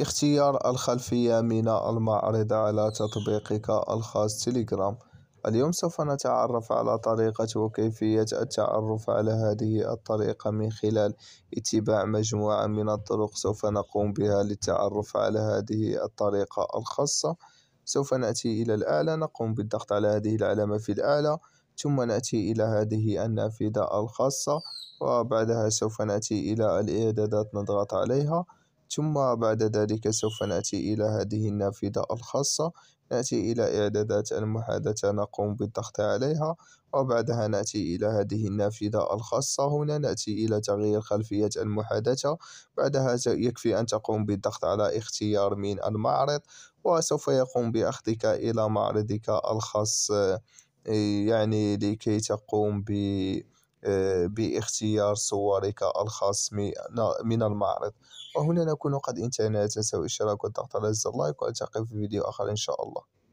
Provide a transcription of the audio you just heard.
اختيار الخلفية من المعرض على تطبيقك الخاص تيليجرام اليوم سوف نتعرف على طريقة وكيفية التعرف على هذه الطريقة من خلال اتباع مجموعة من الطرق سوف نقوم بها للتعرف على هذه الطريقة الخاصة سوف نأتي إلى الآلة نقوم بالضغط على هذه العلامة في الآلة ثم نأتي إلى هذه النافذة الخاصة وبعدها سوف نأتي إلى الإعدادات نضغط عليها ثم بعد ذلك سوف نأتي إلى هذه النافذة الخاصة نأتي إلى إعدادات المحادثة نقوم بالضغط عليها وبعدها نأتي إلى هذه النافذة الخاصة هنا نأتي إلى تغيير خلفية المحادثة بعدها يكفي أن تقوم بالضغط على اختيار من المعرض وسوف يقوم بأخذك إلى معرضك الخاص يعني لكي تقوم ب باختيار صورك الخاص من المعرض وهنا نكون قد انتهينا لا تنسوا الاشتراك والضغط على زر اللايك والتقي في فيديو آخر إن شاء الله